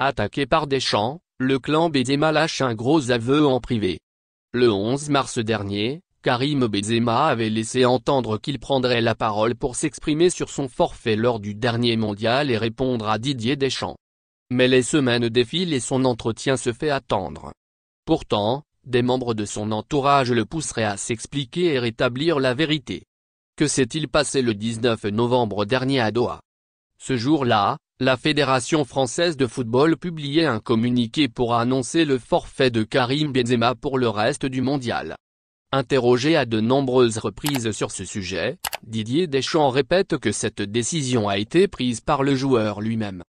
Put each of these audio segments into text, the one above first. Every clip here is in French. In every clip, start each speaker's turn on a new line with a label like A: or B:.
A: Attaqué par Deschamps, le clan Bézéma lâche un gros aveu en privé. Le 11 mars dernier, Karim Benzema avait laissé entendre qu'il prendrait la parole pour s'exprimer sur son forfait lors du dernier mondial et répondre à Didier Deschamps. Mais les semaines défilent et son entretien se fait attendre. Pourtant, des membres de son entourage le pousseraient à s'expliquer et rétablir la vérité. Que s'est-il passé le 19 novembre dernier à Doha ce jour-là, la Fédération française de football publiait un communiqué pour annoncer le forfait de Karim Benzema pour le reste du mondial. Interrogé à de nombreuses reprises sur ce sujet, Didier Deschamps répète que cette décision a été prise par le joueur lui-même.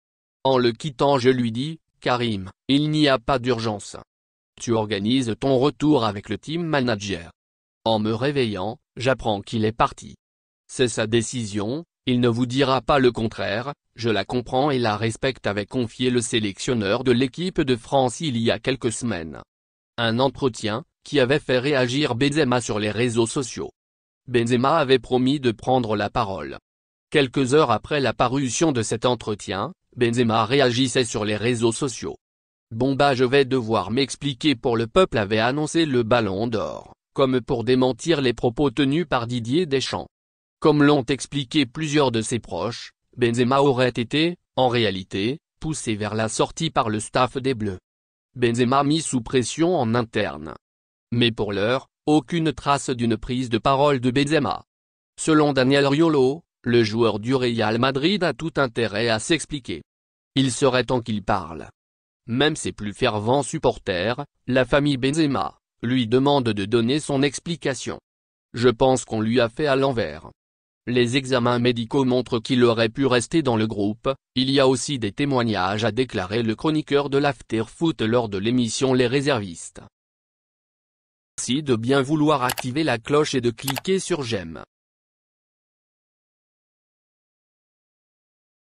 A: En le quittant je lui dis, Karim, il n'y a pas d'urgence. Tu organises ton retour avec le team manager. En me réveillant, j'apprends qu'il est parti. C'est sa décision, il ne vous dira pas le contraire, je la comprends et la respecte avait confié le sélectionneur de l'équipe de France il y a quelques semaines. Un entretien, qui avait fait réagir Benzema sur les réseaux sociaux. Benzema avait promis de prendre la parole. Quelques heures après la parution de cet entretien, Benzema réagissait sur les réseaux sociaux. Bon bah je vais devoir m'expliquer pour le peuple avait annoncé le ballon d'or, comme pour démentir les propos tenus par Didier Deschamps. Comme l'ont expliqué plusieurs de ses proches, Benzema aurait été, en réalité, poussé vers la sortie par le staff des Bleus. Benzema mis sous pression en interne. Mais pour l'heure, aucune trace d'une prise de parole de Benzema. Selon Daniel Riolo, le joueur du Real Madrid a tout intérêt à s'expliquer. Il serait temps qu'il parle. Même ses plus fervents supporters, la famille Benzema, lui demande de donner son explication. Je pense qu'on lui a fait à l'envers. Les examens médicaux montrent qu'il aurait pu rester dans le groupe, il y a aussi des témoignages à déclarer le chroniqueur de l'afterfoot lors de l'émission Les réservistes. Merci de bien vouloir activer la cloche et de cliquer sur j'aime.